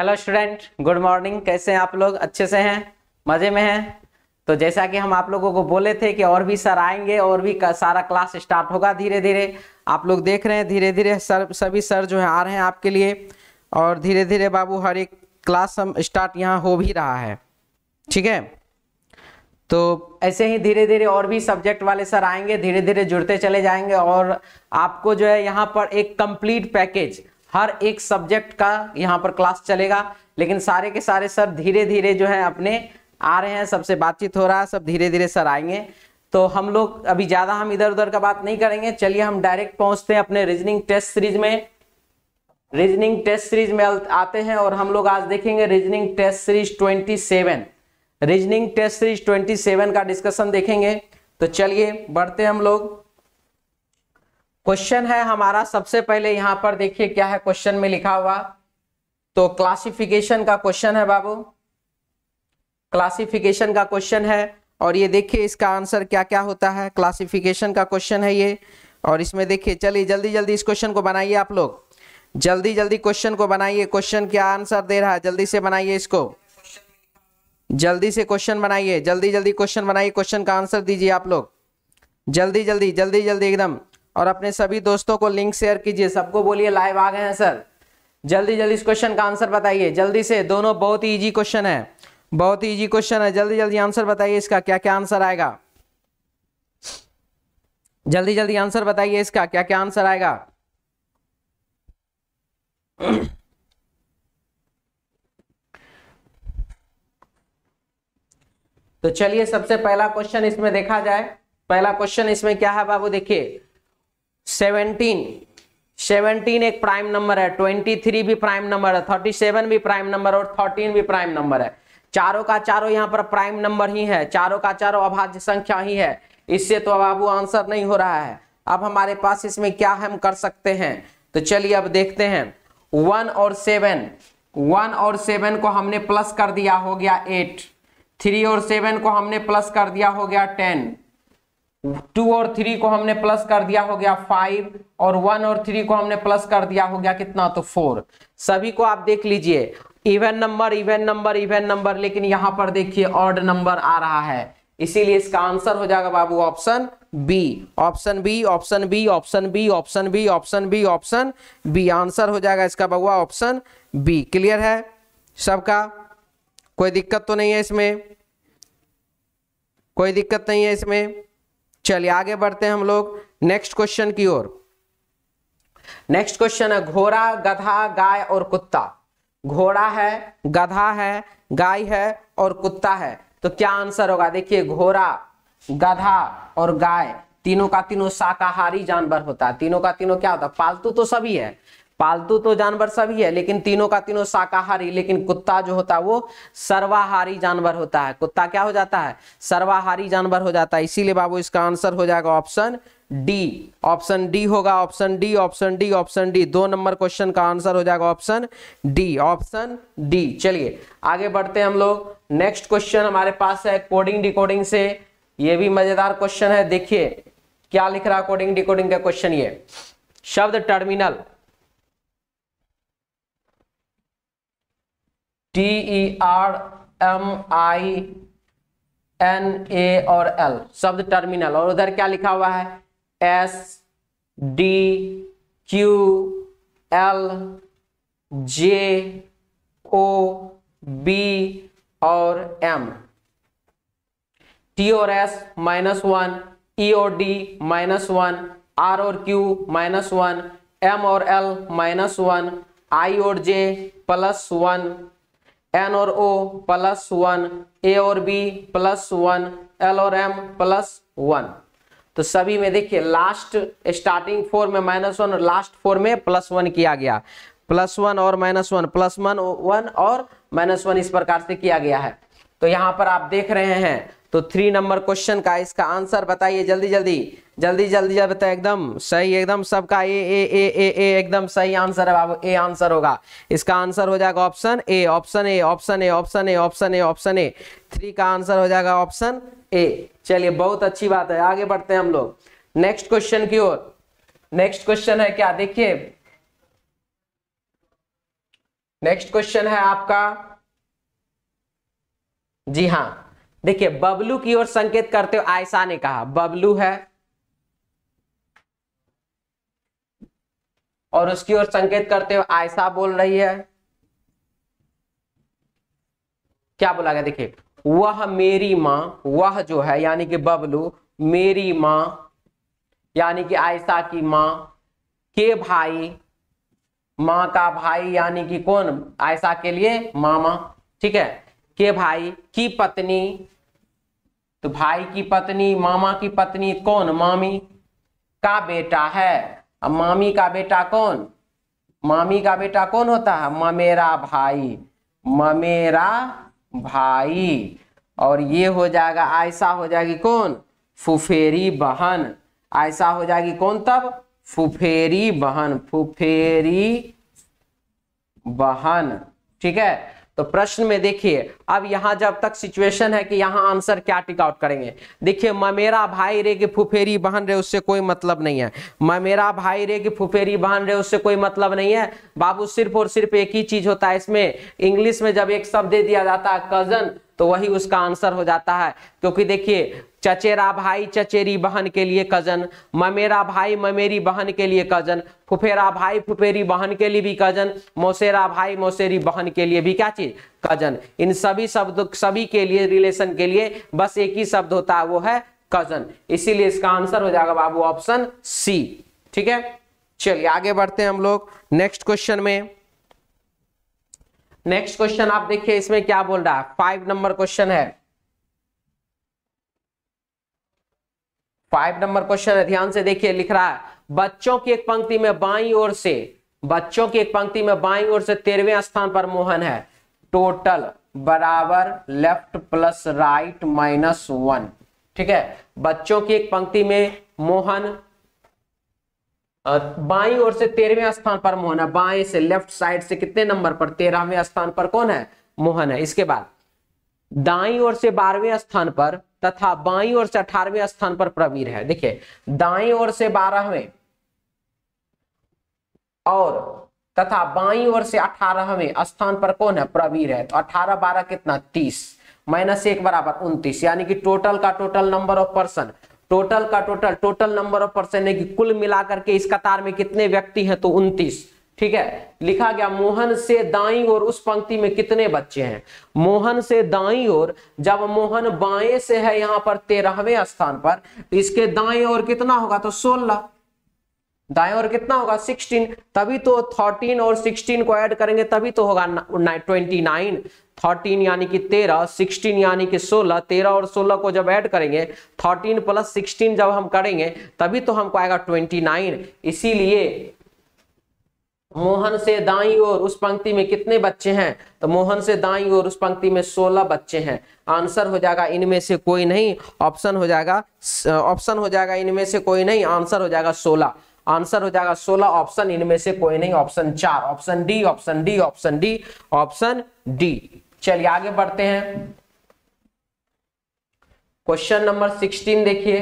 hello student good morning कैसे हैं आप लोग अच्छे से हैं मज़े में हैं तो जैसा कि हम आप लोगों को बोले थे कि और भी सर आएंगे और भी सारा क्लास स्टार्ट होगा धीरे धीरे आप लोग देख रहे हैं धीरे धीरे सर सभी सर जो है आ रहे हैं आपके लिए और धीरे धीरे बाबू हर एक क्लास हम स्टार्ट यहाँ हो भी रहा है ठीक है तो ऐसे ही धीरे धीरे और भी सब्जेक्ट वाले सर आएंगे धीरे धीरे जुड़ते चले जाएंगे और आपको जो है यहाँ पर एक कंप्लीट पैकेज हर एक सब्जेक्ट का यहाँ पर क्लास चलेगा लेकिन सारे के सारे सर धीरे धीरे जो है अपने आ रहे हैं सबसे बातचीत हो रहा है सब धीरे धीरे सर आएंगे तो हम लोग अभी ज़्यादा हम इधर उधर का बात नहीं करेंगे चलिए हम डायरेक्ट पहुंचते हैं अपने रीजनिंग टेस्ट सीरीज में रीजनिंग टेस्ट सीरीज में आते हैं और हम लोग आज देखेंगे reasoning test series 27 reasoning test series 27 का डिस्कशन देखेंगे तो चलिए बढ़ते हैं हम लोग क्वेश्चन है हमारा सबसे पहले यहां पर देखिए क्या है क्वेश्चन में लिखा हुआ तो क्लासिफिकेशन का क्वेश्चन है बाबू क्लासिफिकेशन का क्वेश्चन है और ये देखिए इसका आंसर क्या क्या होता है क्लासिफिकेशन का क्वेश्चन है ये और इसमें देखिए चलिए जल्दी जल्दी इस क्वेश्चन को बनाइए आप लोग जल्दी जल्दी क्वेश्चन को बनाइए क्वेश्चन क्या आंसर दे रहा है जल्दी से बनाइए इसको जल्दी से क्वेश्चन बनाइए जल्दी जल्दी क्वेश्चन बनाइए क्वेश्चन का आंसर दीजिए आप लोग जल्दी जल्दी जल्दी जल्दी एकदम और अपने सभी दोस्तों को लिंक शेयर कीजिए सबको बोलिए लाइव आ गए हैं सर जल्दी जल्दी इस क्वेश्चन का आंसर बताइए जल्दी से दोनों बहुत ही ईजी क्वेश्चन है बहुत ही ईजी क्वेश्चन है जल्दी जल्दी आंसर बताइए इसका क्या क्या आंसर आएगा जल्दी जल्दी आंसर बताइए इसका क्या क्या आंसर आएगा तो चलिए सबसे पहला क्वेश्चन इसमें देखा जाए पहला क्वेश्चन इसमें क्या है बाबू देखिए सेवनटीन सेवनटीन एक प्राइम नंबर है ट्वेंटी थ्री भी प्राइम नंबर है थर्टी सेवन भी प्राइम नंबर और थर्टीन भी प्राइम नंबर है चारों का चारों यहाँ पर प्राइम नंबर ही है चारों का चारों अभाज्य संख्या ही है इससे तो अब बाबू आंसर नहीं हो रहा है अब हमारे पास इसमें क्या हम कर सकते हैं तो चलिए अब देखते हैं वन और सेवन वन और सेवन को हमने प्लस कर दिया हो गया एट थ्री और सेवन को हमने प्लस कर दिया हो गया टेन टू और थ्री को हमने प्लस कर दिया हो गया फाइव और वन और थ्री को हमने प्लस कर दिया हो गया कितना तो फोर सभी को आप देख लीजिए even number even number even number लेकिन यहां पर देखिए ऑर्ड नंबर आ रहा है इसीलिए इसका आंसर हो जाएगा बाबू option B option B option B option B option B option B option B answer हो जाएगा इसका बबुआ ऑप्शन बी क्लियर है सबका कोई दिक्कत तो नहीं है इसमें कोई दिक्कत नहीं है इसमें चलिए आगे बढ़ते हैं हम लोग नेक्स्ट क्वेश्चन की ओर नेक्स्ट क्वेश्चन है घोड़ा गधा गाय और कुत्ता घोड़ा है गधा है गाय है और कुत्ता है तो क्या आंसर होगा देखिए घोड़ा गधा और गाय तीनों का तीनों शाकाहारी जानवर होता है तीनों का तीनों क्या होता है पालतू तो सभी है पालतू तो जानवर सभी है लेकिन तीनों का तीनों शाकाहारी लेकिन कुत्ता जो होता है वो सर्वाहारी जानवर होता है कुत्ता क्या हो जाता है सर्वाहारी जानवर हो जाता है इसीलिए बाबू इसका आंसर हो जाएगा ऑप्शन डी ऑप्शन डी होगा option D option D option D दो नंबर क्वेश्चन का आंसर हो जाएगा ऑप्शन डी ऑप्शन डी चलिए आगे बढ़ते हैं हम लोग नेक्स्ट क्वेश्चन हमारे पास है कोडिंग डिकोडिंग से ये भी मजेदार क्वेश्चन है देखिए क्या लिख रहा है कोडिंग डिकोडिंग का क्वेश्चन ये शब्द terminal T E R M I N A और एल शब्द टर्मिनल और उधर क्या लिखा हुआ है S D Q L J O B और एम टी और एस माइनस वन ई और डी माइनस वन आर और क्यू माइनस वन एम और एल माइनस वन आई और जे प्लस वन एन और ओ प्लस वन ए और B plus one L और M plus one तो सभी में देखिए लास्ट स्टार्टिंग फोर में माइनस वन और लास्ट फोर में प्लस वन किया गया प्लस वन और minus one plus one one और माइनस वन इस प्रकार से किया गया है तो यहाँ पर आप देख रहे हैं तो थ्री नंबर क्वेश्चन का इसका आंसर बताइए जल्दी जल्दी जल्दी जल्दी जल्दी बताइए एकदम सही एकदम सबका ए ए ए ए ए एकदम सही आंसर है बाबू ए आंसर होगा इसका आंसर हो जाएगा option A option A option A option A option A option A three का आंसर हो जाएगा ऑप्शन ए चलिए बहुत अच्छी बात है आगे बढ़ते हैं हम लोग नेक्स्ट क्वेश्चन की ओर नेक्स्ट क्वेश्चन है क्या देखिए नेक्स्ट क्वेश्चन है आपका जी हाँ देखिए बबलू की ओर संकेत करते हुए आयशा ने कहा बबलू है और उसकी ओर संकेत करते हुए आयशा बोल रही है क्या बोला गया देखिए वह मेरी मां वह जो है यानी कि बबलू मेरी मां यानी कि आयशा की मां के भाई मां का भाई यानी कि कौन आयशा के लिए मामा ठीक है के भाई की पत्नी तो भाई की पत्नी मामा की पत्नी कौन मामी का बेटा है अब मामी का बेटा कौन मामी का बेटा कौन होता है ममेरा भाई ममेरा भाई और ये हो जाएगा ऐसा हो जाएगी कौन फुफेरी बहन ऐसा हो जाएगी कौन तब फुफेरी बहन फुफेरी बहन ठीक है तो प्रश्न में देखिए अब यहां जब तक सिचुएशन है कि यहां आंसर क्या टिक आउट करेंगे देखिए ममेरा भाई रे की फुफेरी बहन रे उससे कोई मतलब नहीं है ममेरा भाई रे की फुफेरी बहन रे उससे कोई मतलब नहीं है बाबू सिर्फ और सिर्फ एक ही चीज होता है इसमें इंग्लिश में जब एक शब्द दे दिया जाता है कजन तो वही उसका आंसर हो जाता है क्योंकि देखिए चचेरा भाई चचेरी बहन के लिए कजन ममेरा भाई ममेरी बहन के लिए कजन फुफेरा भाई फुफेरी बहन के लिए भी कजन मौसेरा भाई मौसेरी बहन के लिए भी क्या चीज कजन इन सभी शब्द सभी के लिए रिलेशन के लिए बस एक ही शब्द होता है वो है कजन इसीलिए इसका आंसर हो जाएगा बाबू ऑप्शन सी ठीक है चलिए आगे बढ़ते हैं हम लोग नेक्स्ट क्वेश्चन में नेक्स्ट क्वेश्चन आप देखिए इसमें क्या बोल रहा है फाइव नंबर क्वेश्चन है फाइव नंबर क्वेश्चन है ध्यान से देखिए लिख रहा है बच्चों की एक पंक्ति में बाई ओर से बच्चों की एक पंक्ति में बाई ओर से तेरहवें स्थान पर मोहन है टोटल बराबर left plus right minus one ठीक है बच्चों की एक पंक्ति में मोहन बाई ओर से तेरहवें स्थान पर मोहन है बाएं से लेफ्ट साइड से कितने नंबर पर तेरहवें स्थान पर कौन है मोहन है इसके बाद दाई ओर से बारहवें स्थान पर तथा बाई ओर से अठारहवें स्थान पर प्रवीर है देखिए दाई ओर से बारहवें और तथा बाई ओर से अठारहवें स्थान पर कौन है प्रवीर है तो अठारह बारह कितना तीस माइनस एक बराबर उन्तीस यानी कि टोटल का total number of person total का total total number of person है कि कुल मिलाकर के इस कतार में कितने व्यक्ति हैं तो उन्तीस ठीक है लिखा गया मोहन से दाई और उस पंक्ति में कितने बच्चे हैं मोहन से दाई और जब मोहन बाएं से है यहां पर तेरहवें स्थान पर तो इसके दाएं और कितना होगा तो सोलह दाएं और कितना होगा सिक्सटीन तभी तो थर्टीन और सिक्सटीन को ऐड करेंगे तभी तो होगा ट्वेंटी नाइन थर्टीन यानी कि तेरह सिक्सटीन यानी कि सोलह तेरह और सोलह को जब ऐड करेंगे थर्टीन प्लस सिक्सटीन जब हम करेंगे तभी तो हमको आएगा ट्वेंटी नाइन इसीलिए मोहन से दाई और उस पंक्ति में कितने बच्चे हैं तो मोहन से दाई और उस पंक्ति में सोलह बच्चे हैं आंसर हो जाएगा इनमें से कोई नहीं ऑप्शन हो जाएगा ऑप्शन हो जाएगा इनमें से कोई नहीं आंसर हो जाएगा सोलह आंसर हो जाएगा सोलह ऑप्शन इनमें से कोई नहीं ऑप्शन चार option D option D option D option D चलिए आगे बढ़ते हैं क्वेश्चन नंबर सिक्सटीन देखिए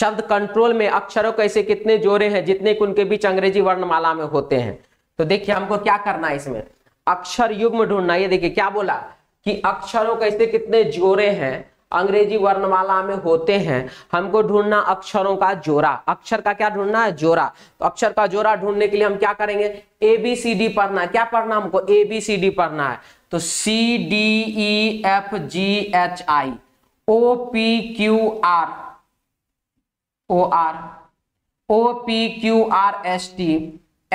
शब्द कंट्रोल में अक्षरों को ऐसे कितने जोड़े हैं जितने कि उनके बीच अंग्रेजी वर्णमाला में होते हैं तो देखिए हमको क्या करना है इसमें अक्षर युग्म ढूंढना ये देखिए क्या बोला कि अक्षरों को ऐसे कितने जोड़े हैं अंग्रेजी वर्णमाला में होते हैं हमको ढूंढना अक्षरों का जोड़ा अक्षर का क्या ढूंढना है जोड़ा तो अक्षर का जोड़ा ढूंढने के लिए हम क्या करेंगे एबीसीडी पढ़ना है क्या पढ़ना हमको एबीसीडी पढ़ना है तो C D E F G H I O P Q R O R O P Q R S T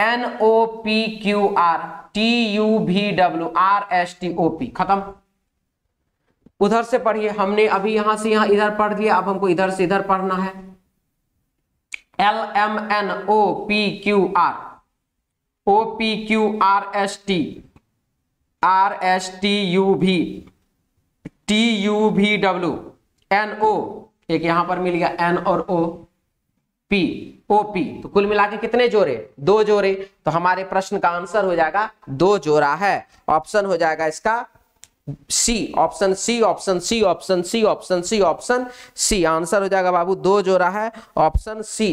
N O P Q R T U V W R S T O P खत्म उधर से पढ़िए हमने अभी यहां से यहां इधर पढ़ दिया अब हमको इधर से इधर पढ़ना है L M N O P Q R O P Q R S T R S T U V T U V W N O एक यहां पर मिल गया एन और ओ पी ओ पी तो कुल मिला के कितने जोड़े दो जोड़े तो हमारे प्रश्न का आंसर हो जाएगा दो जोड़ा है ऑप्शन हो जाएगा इसका C option C option C option C option C option C answer हो जाएगा बाबू दो जोड़ा है option C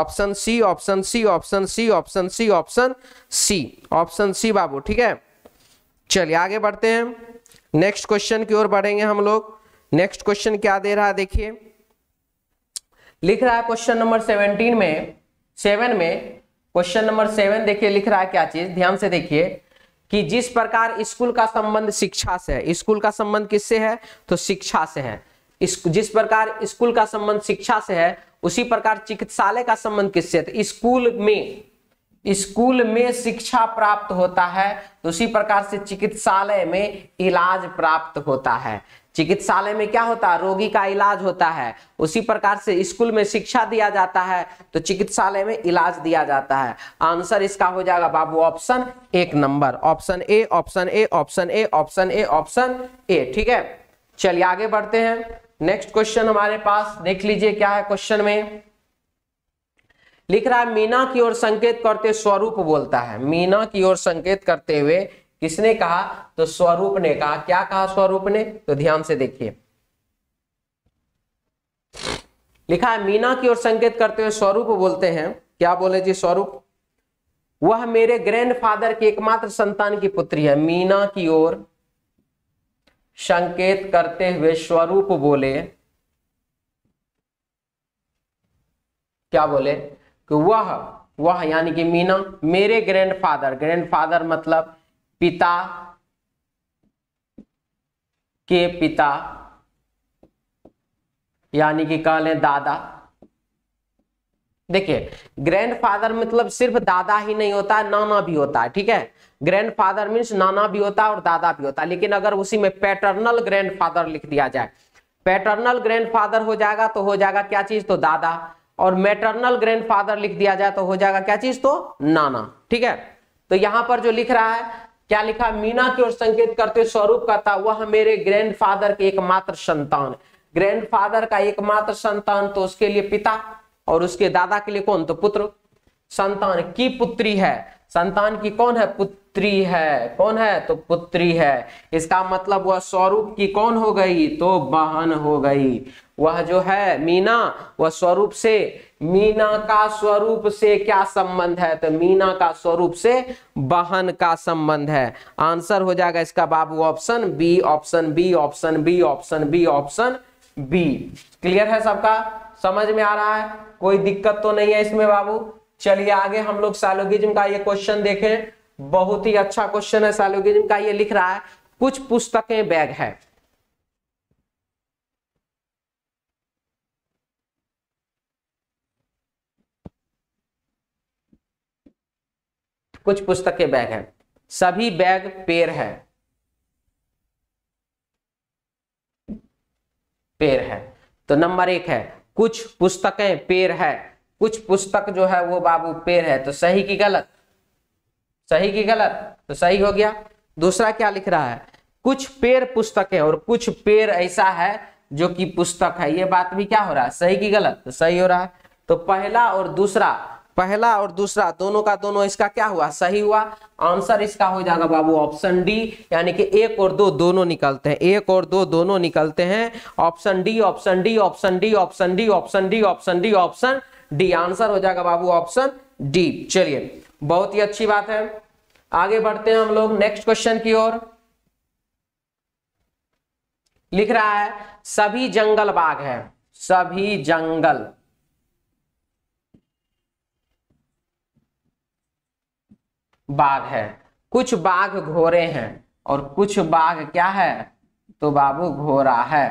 option C option C option C option C option C option C बाबू ठीक है चलिए आगे बढ़ते हैं नेक्स्ट क्वेश्चन की ओर बढ़ेंगे हम लोग नेक्स्ट क्वेश्चन क्या दे रहा है देखिए लिख रहा है क्वेश्चन नंबर सेवनटीन में सेवन में क्वेश्चन नंबर सेवन देखिए लिख रहा है क्या चीज ध्यान से देखिए कि जिस प्रकार स्कूल का संबंध शिक्षा से है स्कूल का संबंध किससे है तो शिक्षा से है इस, जिस प्रकार स्कूल का संबंध शिक्षा से है उसी प्रकार चिकित्सालय का संबंध किससे है तो स्कूल में स्कूल में शिक्षा प्राप्त होता है तो उसी प्रकार से चिकित्सालय में इलाज प्राप्त होता है चिकित्सालय में क्या होता है रोगी का इलाज होता है उसी प्रकार से स्कूल में शिक्षा दिया जाता है तो चिकित्सालय में इलाज दिया जाता है आंसर इसका हो जाएगा बाबू ऑप्शन एक number option A option A option A option A option A ठीक है चलिए आगे बढ़ते हैं नेक्स्ट क्वेश्चन हमारे पास देख लीजिए क्या है क्वेश्चन में लिख रहा है मीना की ओर संकेत करते स्वरूप बोलता है मीना की ओर संकेत करते हुए किसने कहा तो स्वरूप ने कहा क्या कहा स्वरूप ने तो ध्यान से देखिए लिखा है मीना की ओर संकेत करते हुए स्वरूप बोलते हैं क्या बोले जी स्वरूप वह मेरे ग्रैंडफादर के एकमात्र संतान की पुत्री है मीना की ओर संकेत करते हुए स्वरूप बोले क्या बोले कि वह वह यानी कि मीना मेरे ग्रैंडफादर ग्रैंडफादर मतलब पिता के पिता यानी कि कह लें दादा देखिए ग्रैंडफादर मतलब सिर्फ दादा ही नहीं होता है नाना भी होता है ठीक है ग्रैंडफादर मीन्स नाना भी होता है और दादा भी होता है लेकिन अगर उसी में पैटर्नल ग्रैंडफादर लिख दिया जाए पैटर्नल ग्रैंडफादर हो जाएगा तो हो जाएगा क्या चीज तो दादा और मैटर्नल ग्रैंडफादर लिख दिया जाए तो हो जाएगा क्या चीज तो नाना ठीक है तो यहां पर जो लिख रहा है क्या लिखा मीना की ओर संकेत करते स्वरूप का था वह मेरे ग्रैंडफादर के एकमात्र संतान ग्रैंडफादर का एकमात्र संतान तो उसके लिए पिता और उसके दादा के लिए कौन तो पुत्र संतान की पुत्री है संतान की कौन है पुत, पुत्री है कौन है तो पुत्री है इसका मतलब वह स्वरूप की कौन हो गई तो बहन हो गई वह जो है मीना वह स्वरूप से मीना का स्वरूप से क्या संबंध है तो मीना का स्वरूप से बहन का संबंध है आंसर हो जाएगा इसका बाबू option B option B option B option B option B clear है सबका समझ में आ रहा है कोई दिक्कत तो नहीं है इसमें बाबू चलिए आगे हम लोग सालोगिज्म का ये क्वेश्चन देखें बहुत ही अच्छा क्वेश्चन है सैलोगिज्म का ये लिख रहा है कुछ पुस्तकें बैग है कुछ पुस्तकें बैग है सभी बैग पेड़ है पेड़ है तो नंबर एक है कुछ पुस्तकें पेड़ है कुछ पुस्तक जो है वो बाबू पेड़ है तो सही की गलत सही की गलत तो सही हो गया दूसरा क्या लिख रहा है कुछ पेड़ पुस्तक है और कुछ पेड़ ऐसा है जो कि पुस्तक है ये बात भी क्या हो रहा है सही की गलत तो सही हो रहा है तो पहला और दूसरा पहला और दूसरा दोनों का दोनों इसका क्या हुआ सही हुआ आंसर इसका हो जाएगा बाबू ऑप्शन डी यानी कि एक और दो दोनों निकलते हैं एक और दो दोनों निकलते हैं option D option D option D option D option D option D option D answer हो जाएगा बाबू ऑप्शन डी चलिए बहुत ही अच्छी बात है आगे बढ़ते हैं हम लोग नेक्स्ट क्वेश्चन की ओर लिख रहा है सभी जंगल बाघ है सभी जंगल बाघ है कुछ बाघ घोरे हैं और कुछ बाघ क्या है तो बाबू घोरा है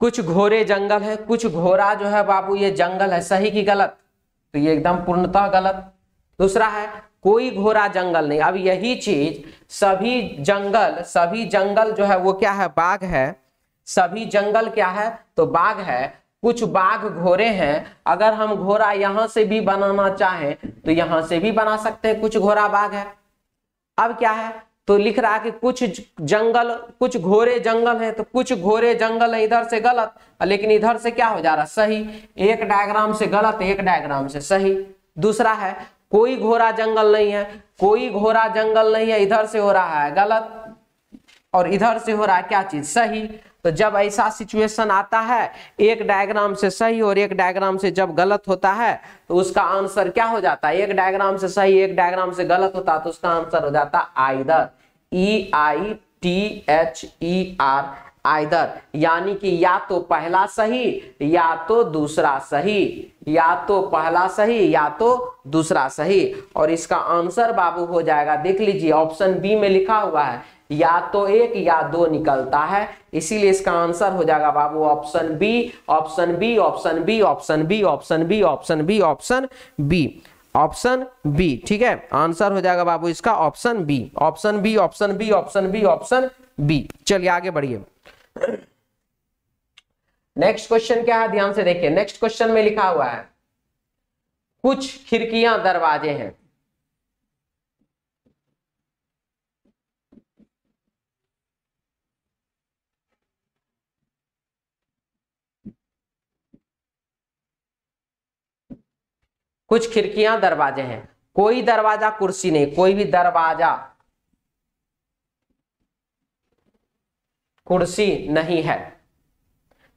कुछ घोरे जंगल है कुछ घोरा जो है बाबू ये जंगल है सही की गलत तो ये एकदम पूर्णतः गलत दूसरा है कोई घोरा जंगल नहीं अब यही चीज सभी जंगल सभी जंगल जो है वो क्या है बाघ है सभी जंगल क्या है तो बाघ है कुछ बाघ घोड़े हैं अगर हम घोड़ा यहां से भी बनाना चाहें तो यहां से भी बना सकते हैं कुछ घोड़ा बाघ है अब क्या है तो लिख रहा है कि कुछ जंगल कुछ घोरे जंगल है तो कुछ घोरे जंगल है इधर से गलत लेकिन इधर से क्या हो जा रहा सही एक डायग्राम से गलत एक डायग्राम से सही दूसरा है कोई घोरा जंगल नहीं है कोई घोरा जंगल नहीं है इधर से हो रहा है गलत और इधर से हो रहा है क्या चीज सही तो जब ऐसा सिचुएशन आता है एक डायग्राम से सही और एक डायग्राम से जब गलत होता है तो उसका आंसर क्या हो जाता है एक डायग्राम से सही एक डायग्राम से गलत होता है तो उसका आंसर हो जाता है either E I T H E R either यानी कि या तो पहला सही या तो दूसरा सही या तो पहला सही या तो दूसरा सही और इसका आंसर बाबू हो जाएगा देख लीजिए ऑप्शन बी में लिखा हुआ है या तो एक या दो निकलता है इसीलिए इसका आंसर हो जाएगा बाबू option B option B option B option B option B option B option B option B ठीक है आंसर हो जाएगा बाबू इसका option B option B option B option B option B चलिए आगे बढ़िए नेक्स्ट क्वेश्चन क्या है ध्यान से देखिए नेक्स्ट क्वेश्चन में लिखा हुआ है कुछ खिड़कियां दरवाजे हैं कुछ खिड़कियां दरवाजे हैं कोई दरवाजा कुर्सी नहीं कोई भी दरवाजा कुर्सी नहीं है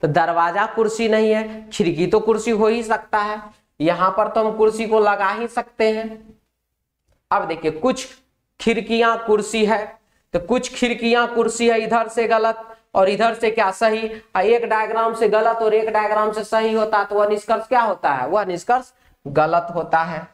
तो दरवाजा कुर्सी नहीं है खिड़की तो कुर्सी हो ही सकता है यहां पर तो हम कुर्सी को लगा ही सकते हैं अब देखिए कुछ खिड़कियां कुर्सी है तो कुछ खिड़कियां कुर्सी है इधर से गलत और इधर से क्या सही एक डायग्राम से गलत और एक डायग्राम से सही होता तो वह निष्कर्ष क्या होता है वह निष्कर्ष गलत होता है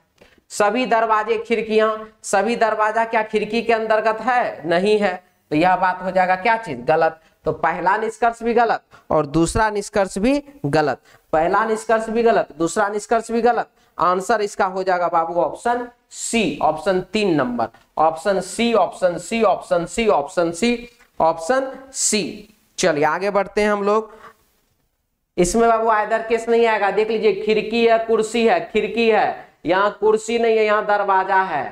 सभी दरवाजे खिड़कियां सभी दरवाजा क्या खिड़की के अंतर्गत है नहीं है तो यह बात हो जाएगा क्या चीज गलत तो पहला निष्कर्ष भी गलत और दूसरा निष्कर्ष भी गलत पहला निष्कर्ष भी गलत दूसरा निष्कर्ष भी गलत आंसर इसका हो जाएगा बाबू ऑप्शन सी ऑप्शन तीन number option C option C option C option C option C चलिए आगे बढ़ते हैं हम लोग इसमें बाबू आयदर केस नहीं आएगा देख लीजिए खिड़की है कुर्सी है खिड़की है यहाँ कुर्सी नहीं है यहाँ दरवाजा है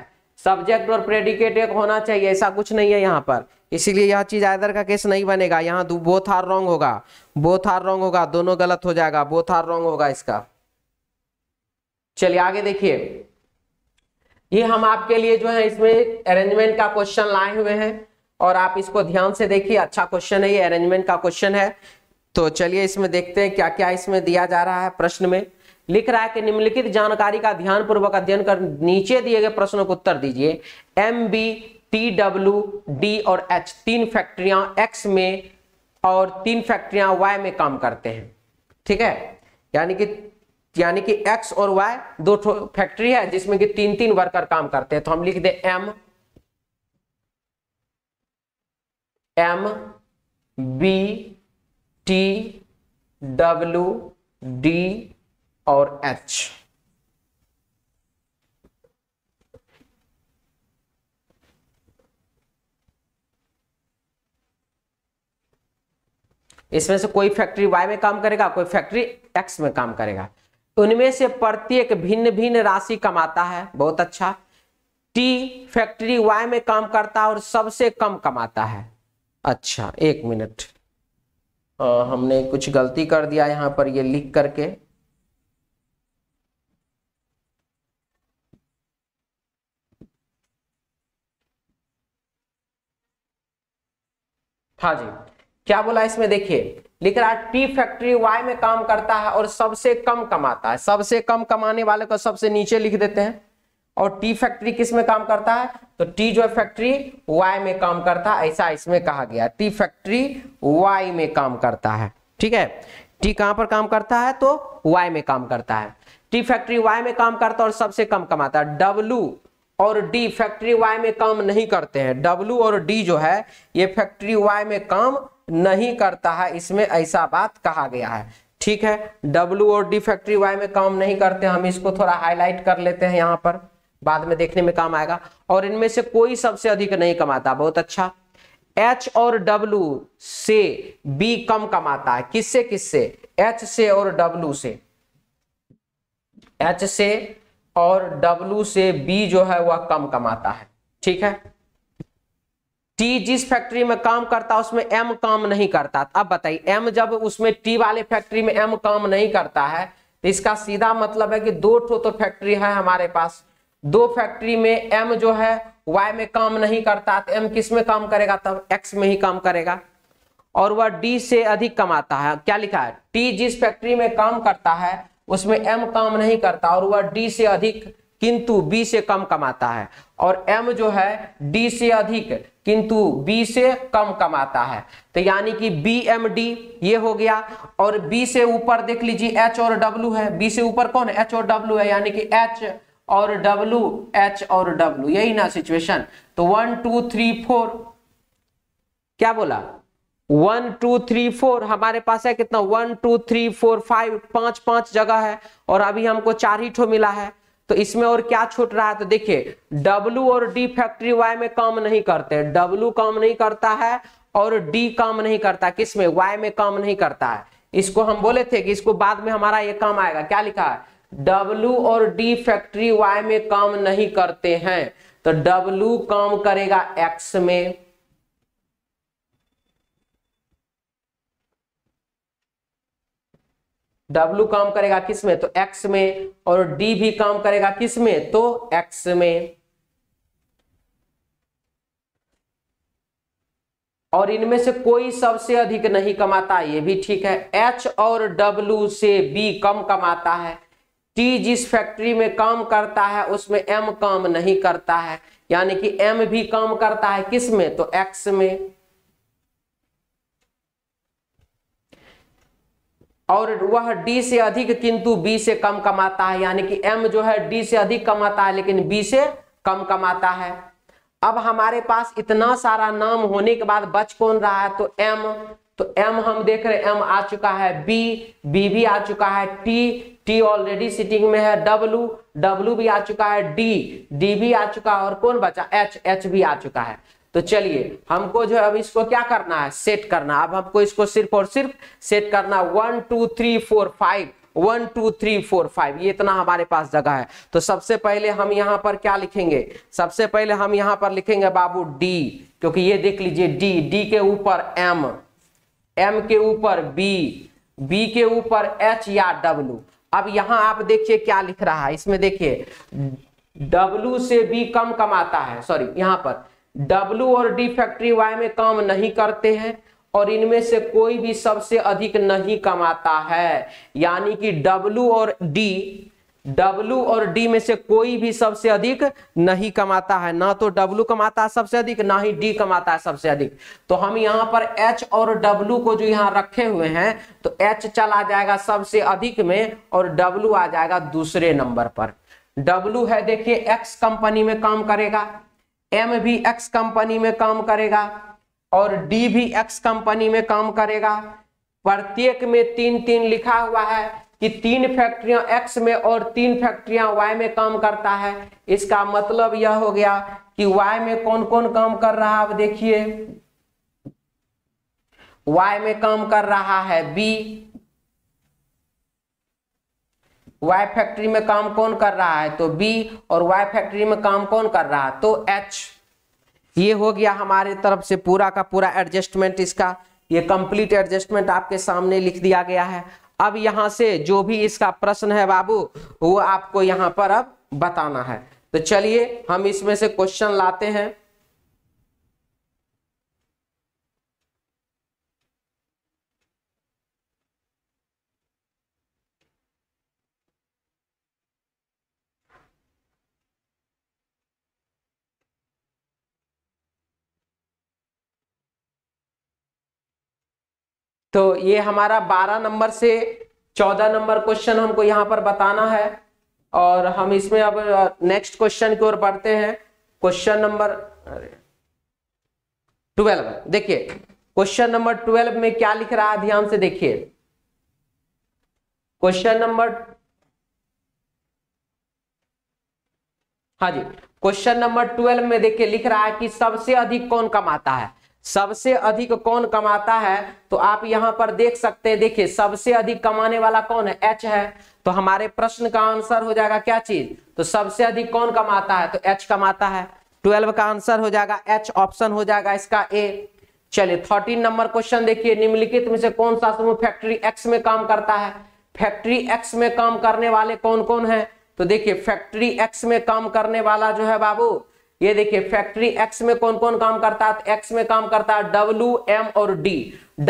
सब्जेक्ट और प्रेडिकेट एक होना चाहिए ऐसा कुछ नहीं है यहाँ पर इसीलिए यह चीज आयदर का केस नहीं बनेगा यहाँ बोथ आर रॉन्ग होगा बोथ आर रॉन्ग होगा दोनों गलत हो जाएगा बोथ आर रॉन्ग होगा इसका चलिए आगे देखिए ये हम आपके लिए जो है इसमें अरेंजमेंट का क्वेश्चन लाए हुए हैं और आप इसको ध्यान से देखिए अच्छा क्वेश्चन है ये अरेंजमेंट का क्वेश्चन है तो चलिए इसमें देखते हैं क्या क्या इसमें दिया जा रहा है प्रश्न में लिख रहा है कि निम्नलिखित जानकारी का ध्यान पूर्वक अध्ययन कर नीचे दिए गए प्रश्नों को उत्तर दीजिए M B T W D और एच तीन फैक्ट्रियां एक्स में और तीन फैक्ट्रियां वाई में काम करते हैं ठीक है यानी कि यानी कि एक्स और वाई दो फैक्ट्री है जिसमें कि तीन तीन वर्कर काम करते हैं तो हम लिख दे M M B T W D और एच इसमें से कोई फैक्ट्री वाई में काम करेगा कोई फैक्ट्री एक्स में काम करेगा तो उनमें से प्रत्येक भिन्न भिन्न राशि कमाता है बहुत अच्छा टी फैक्ट्री वाई में काम करता है और सबसे कम कमाता है अच्छा एक मिनट आ, हमने कुछ गलती कर दिया यहां पर ये लिख करके हाँ जी क्या बोला इसमें देखिए लिख रहा टी फैक्ट्री वाई में काम करता है और सबसे कम कमाता है सबसे कम कमाने वाले को सबसे नीचे लिख देते हैं और टी फैक्ट्री किस में काम करता है तो टी जो है फैक्ट्री वाई में काम करता है ऐसा इसमें कहा गया टी फैक्ट्री वाई में काम करता है ठीक है टी कहां पर काम करता है तो वाई में काम करता है टी फैक्ट्री वाई में काम करता है और सबसे कम कमाता है डब्लू और डी फैक्ट्री वाई में काम नहीं करते हैं डब्लू और डी जो है ये फैक्ट्री वाई में काम नहीं करता है इसमें ऐसा बात कहा गया है ठीक है डब्लू और डी फैक्ट्री वाई में काम नहीं करते हम इसको थोड़ा हाईलाइट कर लेते हैं यहां पर बाद में देखने में काम आएगा और इनमें से कोई सबसे अधिक नहीं कमाता बहुत अच्छा एच और डब्लू से बी कम कमाता है किससे किससे एच से और डब्लू से एच से और डब्लू से बी जो है वह कम कमाता है ठीक है टी जिस फैक्ट्री में काम करता उसमें एम काम नहीं करता अब बताइए एम जब उसमें टी वाले फैक्ट्री में एम काम नहीं करता है तो इसका सीधा मतलब है कि दो ठो तो फैक्ट्री है हमारे पास दो फैक्ट्री में एम जो है वाई में काम नहीं करता तो एम किस में काम करेगा तब एक्स में ही काम करेगा और वह डी से अधिक कमाता है क्या लिखा है टी जिस फैक्ट्री में काम करता है उसमें एम काम नहीं करता और वह डी से अधिक किंतु बी से कम कमाता है और एम जो है डी से अधिक किंतु बी से कम कमाता है तो यानी कि बी एम डी ये हो गया और बी से ऊपर देख लीजिए एच और डब्ल्यू है बी से ऊपर कौन है एच और डब्ल्यू है यानी कि एच और डब्लू एच और डब्लू यही ना सिचुएशन तो वन टू थ्री फोर क्या बोला वन टू थ्री फोर हमारे पास है कितना one two three four five पांच पांच जगह है और अभी हमको चार ही ठो मिला है तो इसमें और क्या छूट रहा है तो देखिए W और D फैक्ट्री Y में काम नहीं करते W काम नहीं करता है और D काम नहीं करता किसमें Y में काम नहीं करता है इसको हम बोले थे कि इसको बाद में हमारा ये काम आएगा क्या लिखा है W और D फैक्ट्री Y में काम नहीं करते हैं तो W काम करेगा X में W काम करेगा किस में तो X में और D भी काम करेगा किस में तो X में और इनमें से कोई सबसे अधिक नहीं कमाता ये भी ठीक है H और W से B कम कमाता है टी जिस फैक्ट्री में काम करता है उसमें एम काम नहीं करता है यानी कि एम भी काम करता है किस में तो एक्स में और वह डी से अधिक किंतु बी से कम कमाता है यानी कि एम जो है डी से अधिक कमाता है लेकिन बी से कम कमाता है अब हमारे पास इतना सारा नाम होने के बाद बच कौन रहा है तो एम तो एम हम देख रहे एम आ चुका है बी बी भी आ चुका है टी टी ऑलरेडी सिटिंग में है डब्लू डब्लू भी आ चुका है डी डी भी आ चुका है और कौन बचा एच एच भी आ चुका है तो चलिए हमको जो अब इसको क्या करना है सेट करना अब हमको इसको सिर्फ और सिर्फ सेट करना one two three four five one two three four five ये इतना हमारे पास जगह है तो सबसे पहले हम यहाँ पर क्या लिखेंगे सबसे पहले हम यहाँ पर लिखेंगे बाबू डी क्योंकि ये देख लीजिए डी डी के ऊपर एम एम के ऊपर बी बी के ऊपर एच या डब्लू अब यहां आप देखिए क्या लिख रहा है इसमें देखिए W से भी कम कमाता है सॉरी यहां पर W और D फैक्ट्री Y में काम नहीं करते हैं और इनमें से कोई भी सबसे अधिक नहीं कमाता है यानी कि W और D W और डी में से कोई भी सबसे अधिक नहीं कमाता है ना तो डब्लू कमाता है सबसे अधिक ना ही डी कमाता है सबसे अधिक तो हम यहाँ पर एच और डब्लू को जो यहाँ रखे हुए हैं तो एच चला जाएगा सबसे अधिक में और डब्लू आ जाएगा दूसरे नंबर पर डब्लू है देखिए एक्स कंपनी में काम करेगा एम भी एक्स कंपनी में काम करेगा और डी भी एक्स कंपनी में काम करेगा प्रत्येक में तीन तीन लिखा हुआ है कि तीन फैक्ट्रियां एक्स में और तीन फैक्ट्रियां वाई में काम करता है इसका मतलब यह हो गया कि वाई में कौन कौन काम कर रहा है अब देखिए वाई में काम कर रहा है बी वाई फैक्ट्री में काम कौन कर रहा है तो बी और वाई फैक्ट्री में काम कौन कर रहा है तो एच ये हो गया हमारे तरफ से पूरा का पूरा एडजस्टमेंट इसका ये कंप्लीट एडजस्टमेंट आपके सामने लिख दिया गया है अब यहां से जो भी इसका प्रश्न है बाबू वो आपको यहां पर अब बताना है तो चलिए हम इसमें से क्वेश्चन लाते हैं तो ये हमारा 12 नंबर से 14 नंबर क्वेश्चन हमको यहाँ पर बताना है और हम इसमें अब नेक्स्ट क्वेश्चन की ओर बढ़ते हैं क्वेश्चन नंबर ट्वेल्व देखिए क्वेश्चन नंबर ट्वेल्व में क्या लिख रहा है ध्यान से देखिए क्वेश्चन नंबर हाँ जी क्वेश्चन नंबर ट्वेल्व में देखिए लिख रहा है कि सबसे अधिक कौन कमाता है सबसे अधिक कौन कमाता है तो आप यहां पर देख सकते हैं देखिए सबसे अधिक कमाने वाला कौन है एच है तो हमारे प्रश्न का आंसर हो जाएगा क्या चीज तो सबसे अधिक कौन कमाता है तो एच कमाता है ट्वेल्व का आंसर हो जाएगा एच ऑप्शन हो जाएगा इसका ए चलिए थर्टीन नंबर क्वेश्चन देखिए निम्नलिखित में से कौन सा समूह फैक्ट्री एक्स में काम करता है फैक्ट्री एक्स में काम करने वाले कौन कौन है तो देखिए फैक्ट्री एक्स में काम करने वाला जो है बाबू ये देखिए फैक्ट्री एक्स में कौन कौन काम करता है एक्स में काम करता है डब्ल्यू एम और डी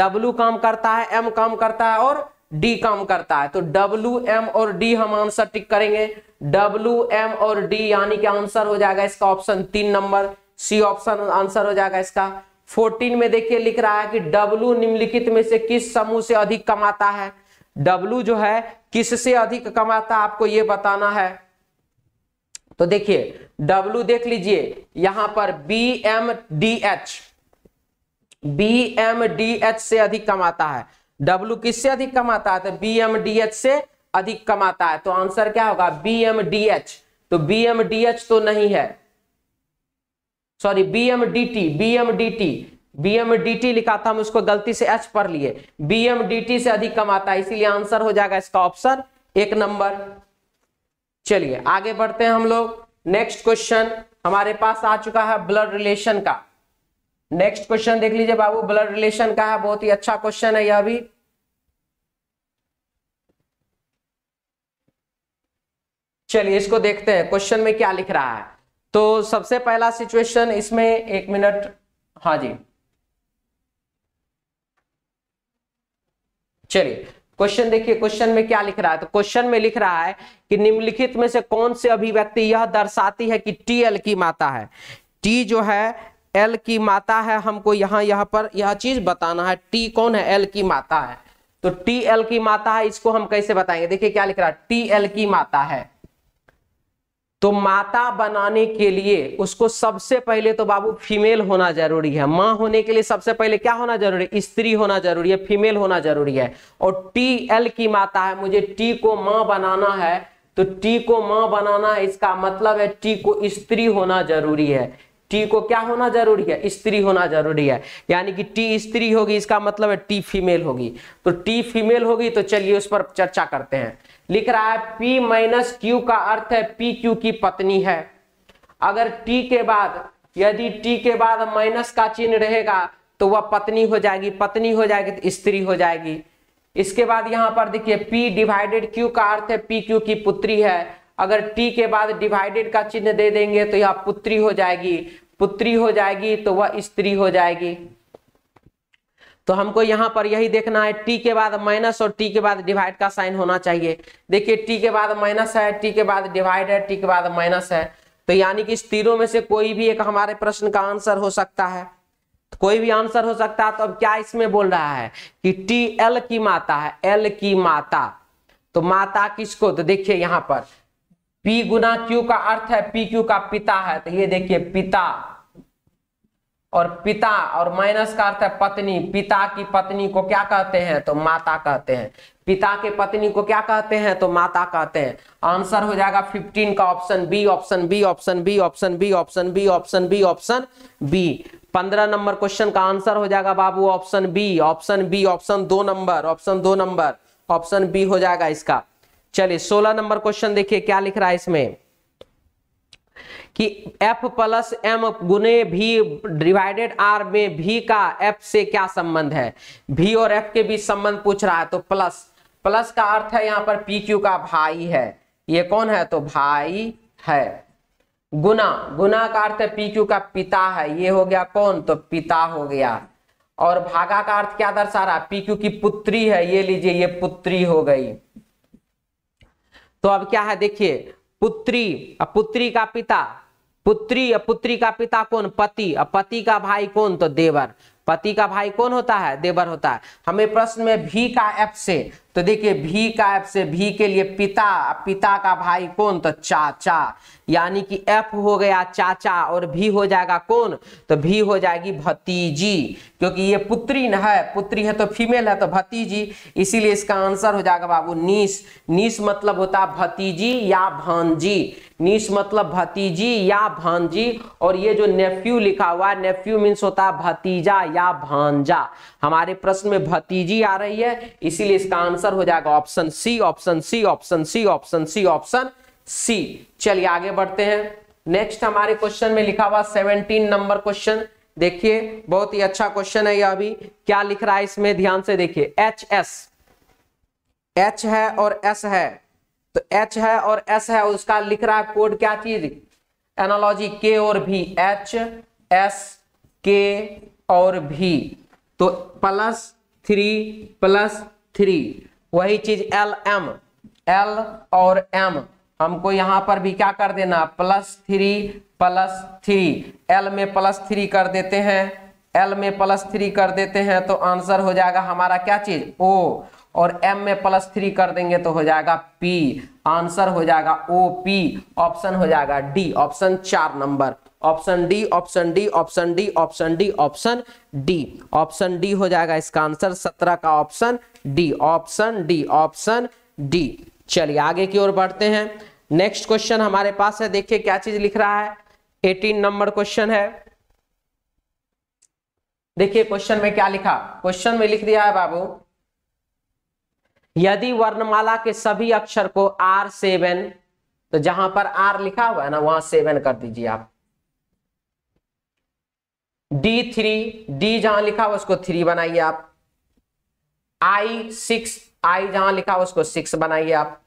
डब्ल्यू काम करता है एम काम करता है और डी काम करता है तो डब्ल्यू एम और डी हम आंसर टिक करेंगे डब्ल्यू एम और डी यानी कि आंसर हो जाएगा इसका ऑप्शन तीन नंबर सी ऑप्शन आंसर हो जाएगा इसका फोर्टीन में देखिए लिख रहा है कि डब्ल्यू निम्नलिखित में से किस समूह से अधिक कमाता है डब्ल्यू जो है किससे अधिक कमाता है आपको ये बताना है तो देखिए W देख लीजिए यहां पर B M D H B M D H से अधिक कमाता है W किससे अधिक कमाता है तो बी एम डी एच से अधिक कमाता है तो आंसर क्या होगा बी एम डी एच तो बी एम डी एच तो नहीं है sorry B M D T B M D T B M D T लिखा था हम उसको गलती से एच पर लिए टी से अधिक कमाता है इसीलिए आंसर हो जाएगा इसका ऑप्शन एक नंबर चलिए आगे बढ़ते हैं हम लोग नेक्स्ट क्वेश्चन हमारे पास आ चुका है ब्लड रिलेशन का नेक्स्ट क्वेश्चन देख लीजिए बाबू ब्लड रिलेशन का है बहुत ही अच्छा क्वेश्चन है यह भी चलिए इसको देखते हैं क्वेश्चन में क्या लिख रहा है तो सबसे पहला सिचुएशन इसमें एक मिनट हाँ जी चलिए क्वेश्चन देखिए क्वेश्चन में क्या लिख रहा है तो क्वेश्चन में लिख रहा है कि निम्नलिखित में से कौन से अभिव्यक्ति यह दर्शाती है कि टी एल की माता है टी जो है एल की माता है हमको यहाँ यहाँ पर यह चीज बताना है टी कौन है एल की माता है तो टी एल की माता है इसको हम कैसे बताएंगे देखिए क्या लिख रहा है टी एल की माता है तो माता बनाने के लिए उसको सबसे पहले तो बाबू फीमेल होना जरूरी है मां होने के लिए सबसे पहले क्या होना जरूरी है स्त्री होना जरूरी है फीमेल होना जरूरी है और टी एल की माता है मुझे टी को मां बनाना है तो टी को मां बनाना है इसका मतलब है टी को स्त्री होना जरूरी है टी को क्या होना जरूरी है स्त्री होना जरूरी है यानी कि टी स्त्री होगी इसका मतलब है टी फीमेल होगी तो टी फीमेल होगी तो चलिए उस पर चर्चा करते हैं लिख रहा है P माइनस क्यू का अर्थ है पी क्यू की पत्नी है अगर T के बाद यदि T के बाद माइनस का चिन्ह रहेगा तो वह पत्नी हो जाएगी पत्नी हो जाएगी तो स्त्री हो जाएगी इसके बाद यहां पर देखिए P डिवाइडेड Q का अर्थ है पी क्यू की पुत्री है अगर T के बाद डिवाइडेड का चिन्ह दे देंगे तो यह पुत्री हो जाएगी पुत्री हो जाएगी तो वह स्त्री हो जाएगी तो हमको यहाँ पर यही देखना है टी के बाद माइनस और टी के बाद डिवाइड का साइन होना चाहिए देखिए टी के बाद माइनस है टी के बाद डिवाइड है टी के बाद माइनस है तो यानी कि इस तीनों में से कोई भी एक हमारे प्रश्न का आंसर हो सकता है तो कोई भी आंसर हो सकता है तो अब क्या इसमें बोल रहा है कि टी एल की माता है एल की माता तो माता किसको तो देखिए यहाँ पर पी गुना क्यू का अर्थ है पी क्यू का पिता है तो ये देखिए पिता और पिता और माइनस का अर्थ है पत्नी पिता की पत्नी को क्या कहते हैं तो माता कहते हैं पिता के पत्नी को क्या कहते हैं तो माता कहते हैं आंसर हो जाएगा 15 का option B option B option B option B option B option B option B पंद्रह नंबर क्वेश्चन का आंसर हो जाएगा बाबू option B option B option दो नंबर ऑप्शन दो नंबर ऑप्शन बी हो जाएगा इसका चलिए सोलह नंबर क्वेश्चन देखिए क्या लिख रहा है इसमें कि f प्लस एम गुने भी डिवाइडेड r में भी का f से क्या संबंध है v और f के बीच संबंध पूछ रहा है तो प्लस प्लस का अर्थ है यहाँ पर पी क्यू का भाई है ये कौन है तो भाई है गुना गुना का अर्थ है पी क्यू का पिता है ये हो गया कौन तो पिता हो गया और भागा का अर्थ क्या दर्शा रहा पी क्यू की पुत्री है ये लीजिए ये पुत्री हो गई तो अब क्या है देखिए पुत्री पुत्री का पिता पुत्री पुत्री का पिता कौन पति और पति का भाई कौन तो देवर पति का भाई कौन होता है देवर होता है हमें प्रश्न में भी का एफ से तो देखिए भी का एफ से भी के लिए पिता पिता का भाई कौन तो चाचा यानी कि एफ हो गया चाचा और भी हो जाएगा कौन तो भी हो जाएगी भतीजी क्योंकि ये पुत्री न है पुत्री है तो फीमेल है तो भतीजी इसीलिए इसका आंसर हो जाएगा बाबू नीस नीस मतलब होता है भतीजी या भांजी नीस मतलब भतीजी या भांजी और ये जो नेफ्यू लिखा हुआ है नेफ्यू मीन्स होता है भतीजा या भांजा हमारे प्रश्न में भतीजी आ रही है इसीलिए इसका आंसर आंसर हो जाएगा option C option C option C option C option C चलिए आगे बढ़ते हैं नेक्स्ट हमारे क्वेश्चन में लिखा हुआ सेवनटीन नंबर क्वेश्चन देखिए बहुत ही अच्छा क्वेश्चन है यह अभी क्या लिख रहा है इसमें ध्यान से देखिए एच एस एच है और एस है तो एच है और एस है उसका लिख रहा है कोड क्या चीज एनालॉजी के और भी एच एस के और भी तो प्लस थ्री प्लस थ्री वही चीज एल एम एल और एम हमको यहां पर भी क्या कर देना plus three plus three L में प्लस थ्री कर देते हैं एल में प्लस थ्री कर देते हैं तो आंसर हो जाएगा हमारा क्या चीज ओ और एम में प्लस थ्री कर देंगे तो हो जाएगा पी आंसर हो जाएगा ओ पी ऑप्शन हो जाएगा डी ऑप्शन चार number option D option D option D option D option D option D हो जाएगा इसका आंसर सत्रह का option D option D option D चलिए आगे की ओर बढ़ते हैं नेक्स्ट क्वेश्चन हमारे पास है देखिए क्या चीज लिख रहा है एटीन नंबर क्वेश्चन है देखिए क्वेश्चन में क्या लिखा क्वेश्चन में लिख दिया है बाबू यदि वर्णमाला के सभी अक्षर को आर सेवन तो जहां पर आर लिखा हुआ है ना वहां सेवन कर दीजिए आप डी थ्री डी जहां लिखा हुआ उसको थ्री बनाइए आप आई सिक्स आई जहां लिखा हुआ उसको सिक्स बनाइए आप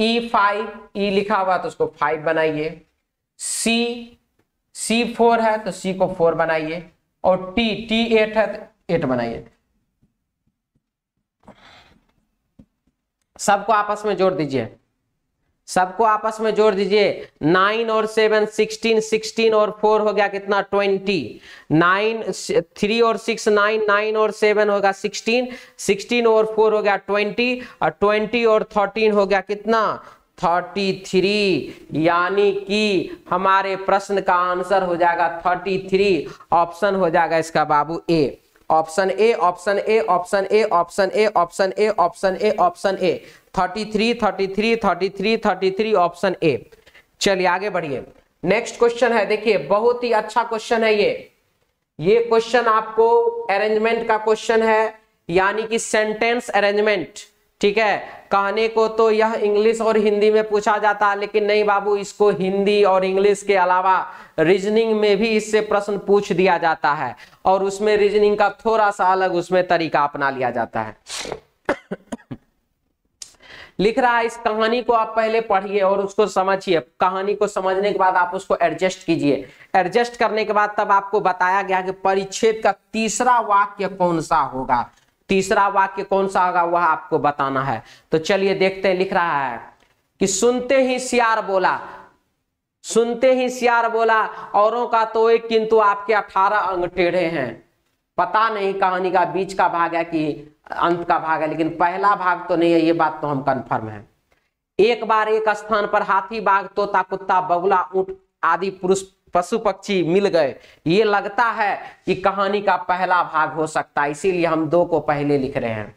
ई फाइव ई लिखा हुआ तो उसको फाइव बनाइए सी सी फोर है तो सी को फोर बनाइए और टी टी एट है तो एट बनाइए सबको आपस में जोड़ दीजिए सबको आपस में जोड़ दीजिए नाइन और सेवन सिक्सटीन सिक्सटीन और फोर हो गया कितना ट्वेंटी नाइन थ्री और सिक्स नाइन नाइन और सेवन होगा सिक्सटीन सिक्सटीन और फोर हो गया ट्वेंटी और ट्वेंटी और थर्टीन हो गया कितना थर्टी थ्री यानी कि हमारे प्रश्न का आंसर हो जाएगा थर्टी थ्री ऑप्शन हो जाएगा इसका बाबू A option A option A option A option A option A option A option A option A 33, 33, 33, 33 option A चलिए आगे बढ़िए नेक्स्ट क्वेश्चन है देखिए बहुत ही अच्छा क्वेश्चन है ये ये क्वेश्चन आपको अरेंजमेंट का क्वेश्चन है यानी कि सेंटेंस अरेंजमेंट ठीक है कहने को तो यह इंग्लिश और हिंदी में पूछा जाता है लेकिन नहीं बाबू इसको हिंदी और इंग्लिश के अलावा रीजनिंग में भी इससे प्रश्न पूछ दिया जाता है और उसमें रीजनिंग का थोड़ा सा अलग उसमें तरीका अपना लिया जाता है लिख रहा है इस कहानी को आप पहले पढ़िए और उसको समझिए कहानी को समझने के बाद आप उसको एडजस्ट कीजिए एडजस्ट करने के बाद तब आपको बताया गया कि परिच्छेद का तीसरा वाक्य कौन सा होगा तीसरा वाक्य कौन सा होगा वह आपको बताना है तो चलिए देखते हैं लिख रहा है कि सुनते ही सियार बोला सुनते ही सियार बोला औरों का तो एक किंतु आपके अठारह अंग टेढ़े हैं पता नहीं कहानी का बीच का भाग है कि अंत का भाग है लेकिन पहला भाग तो नहीं है ये बात तो हम कन्फर्म है एक बार एक स्थान पर हाथी बाघ तोता कुत्ता बगुला ऊंट आदि पुरुष पशु पक्षी मिल गए ये लगता है कि कहानी का पहला भाग हो सकता है इसीलिए हम दो को पहले लिख रहे हैं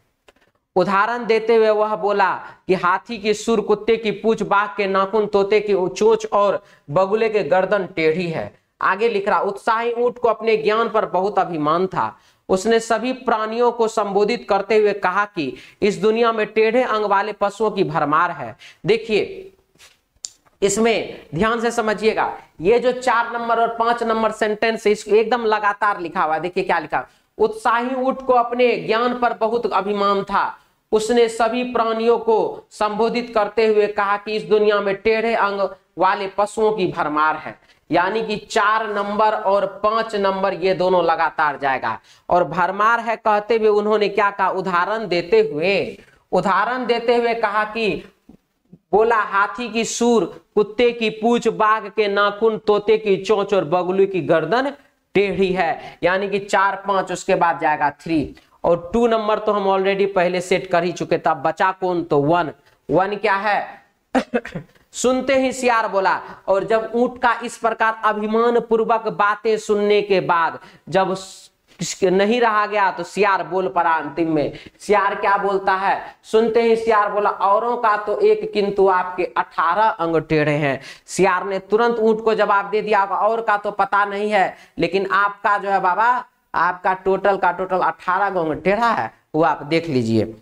उदाहरण देते हुए वह बोला कि हाथी की सुर कुत्ते की पूछ बाघ के नाखून तोते की चोच और बगुले के गर्दन टेढ़ी है आगे लिख रहा उत्साही ऊंट को अपने ज्ञान पर बहुत अभिमान था उसने सभी प्राणियों को संबोधित करते हुए कहा कि इस दुनिया में टेढ़े अंग वाले पशुओं की भरमार है देखिए इसमें ध्यान से समझिएगा ये जो चार नंबर और पांच नंबर सेंटेंस है इसको एकदम लगातार लिखा हुआ देखिए क्या लिखा उत्साही ऊट को अपने ज्ञान पर बहुत अभिमान था उसने सभी प्राणियों को संबोधित करते हुए कहा कि इस दुनिया में टेढ़े अंग वाले पशुओं की भरमार है यानी कि चार नंबर और पांच नंबर ये दोनों लगातार जाएगा और भरमार है कहते हुए उन्होंने क्या कहा उदाहरण देते हुए उदाहरण देते हुए कहा कि बोला हाथी की सूर कुत्ते की पूछ बाघ के नाखून तोते की चोंच और बगुलू की गर्दन टेढ़ी है यानी कि चार पांच उसके बाद जाएगा थ्री और टू नंबर तो हम ऑलरेडी पहले सेट कर ही चुके था बचा कौन तो वन वन क्या है सुनते ही सियार बोला और जब ऊंट का इस प्रकार अभिमान पूर्वक बातें सुनने के बाद जब नहीं रहा गया तो सियार बोल पड़ा अंतिम में सियार क्या बोलता है सुनते ही सियार बोला औरों का तो एक किंतु आपके अठारह अंग टेढ़े हैं सियार ने तुरंत ऊंट को जवाब दे दिया और का तो पता नहीं है लेकिन आपका जो है बाबा आपका टोटल का टोटल अठारह अंग टेढ़ा है वो आप देख लीजिए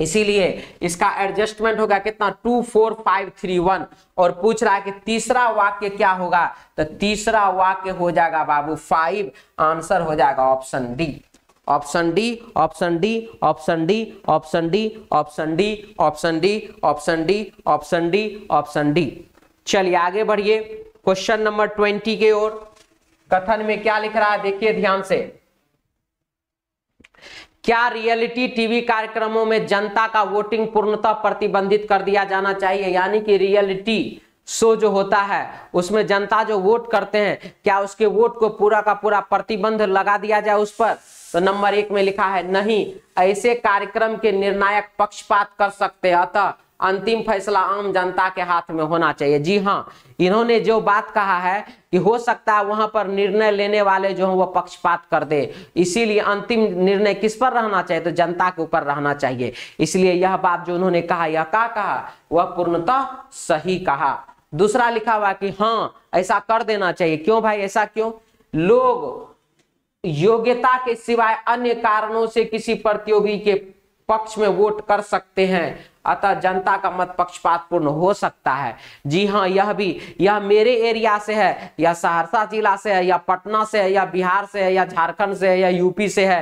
इसीलिए इसका एडजस्टमेंट होगा कितना two four five three one और पूछ रहा है कि तीसरा वाक्य क्या होगा तो तीसरा वाक्य हो जाएगा बाबू फाइव आंसर हो जाएगा option D option D option D option D option D option D option D option D option D option D चलिए आगे बढ़िए क्वेश्चन नंबर ट्वेंटी के ओर कथन में क्या लिख रहा है देखिए ध्यान से क्या रियलिटी टीवी कार्यक्रमों में जनता का वोटिंग पूर्णतः प्रतिबंधित कर दिया जाना चाहिए यानी कि रियलिटी शो जो होता है उसमें जनता जो वोट करते हैं क्या उसके वोट को पूरा का पूरा प्रतिबंध लगा दिया जाए उस पर तो नंबर एक में लिखा है नहीं ऐसे कार्यक्रम के निर्णायक पक्षपात कर सकते अतः अंतिम फैसला आम जनता के हाथ में होना चाहिए जी हाँ इन्होंने जो बात कहा है कि हो सकता है वहां पर निर्णय लेने वाले जो हैं वो पक्षपात कर दे इसीलिए अंतिम निर्णय किस पर रहना चाहिए तो जनता के ऊपर रहना चाहिए इसलिए यह बात जो उन्होंने कहा यह का कहा वह पूर्णतः सही कहा दूसरा लिखा हुआ कि हाँ ऐसा कर देना चाहिए क्यों भाई ऐसा क्यों लोग योग्यता के सिवाय अन्य कारणों से किसी प्रतियोगी के पक्ष में वोट कर सकते हैं अतः जनता का मत पक्षपातपूर्ण हो सकता है जी हाँ यह भी यह मेरे एरिया से है या सहरसा जिला से है या पटना से है या बिहार से है या झारखंड से है या यूपी से है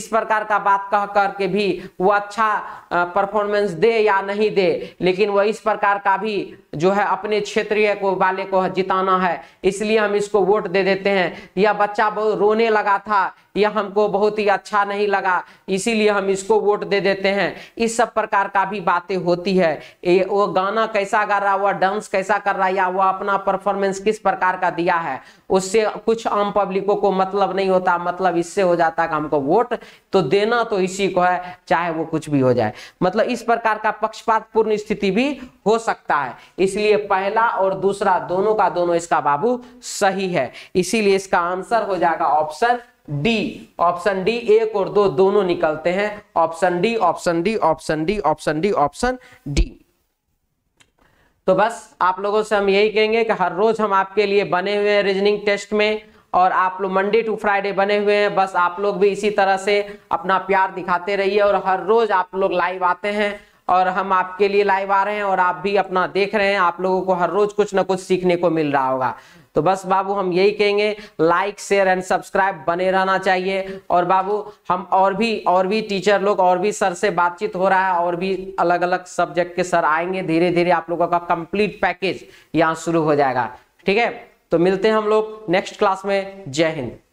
इस प्रकार का बात कह कर के भी वो अच्छा परफॉर्मेंस दे या नहीं दे लेकिन वह इस प्रकार का भी जो है अपने क्षेत्रीय को वाले को जिताना है इसलिए हम इसको वोट दे देते हैं यह बच्चा रोने लगा था यह हमको बहुत ही अच्छा नहीं लगा इसीलिए हम इसको वोट दे देते हैं इस सब प्रकार का भी बातें होती है ए, वो गाना कैसा गा रहा हुआ डांस कैसा कर रहा है या वो अपना परफॉर्मेंस किस प्रकार का दिया है उससे कुछ आम पब्लिकों को मतलब नहीं होता मतलब इससे हो जाता है हमको वोट तो देना तो इसी को है चाहे वो कुछ भी हो जाए मतलब इस प्रकार का पक्षपातपूर्ण स्थिति भी हो सकता है इसलिए पहला और दूसरा दोनों का दोनों इसका बाबू सही है इसीलिए इसका आंसर हो जाएगा ऑप्शन डी ऑप्शन डी एक और दो दोनों निकलते हैं option D option D option D option D option D तो बस आप लोगों से हम यही कहेंगे कि हर रोज हम आपके लिए बने हुए हैं रीजनिंग टेस्ट में और आप लोग मंडे टू फ्राइडे बने हुए हैं बस आप लोग भी इसी तरह से अपना प्यार दिखाते रहिए और हर रोज आप लोग लाइव आते हैं और हम आपके लिए लाइव आ रहे हैं और आप भी अपना देख रहे हैं आप लोगों को हर रोज कुछ ना कुछ सीखने को मिल रहा होगा तो बस बाबू हम यही कहेंगे लाइक शेयर एंड सब्सक्राइब बने रहना चाहिए और बाबू हम और भी और भी टीचर लोग और भी सर से बातचीत हो रहा है और भी अलग अलग सब्जेक्ट के सर आएंगे धीरे धीरे आप लोगों का कंप्लीट पैकेज यहाँ शुरू हो जाएगा ठीक है तो मिलते हैं हम लोग नेक्स्ट क्लास में जय हिंद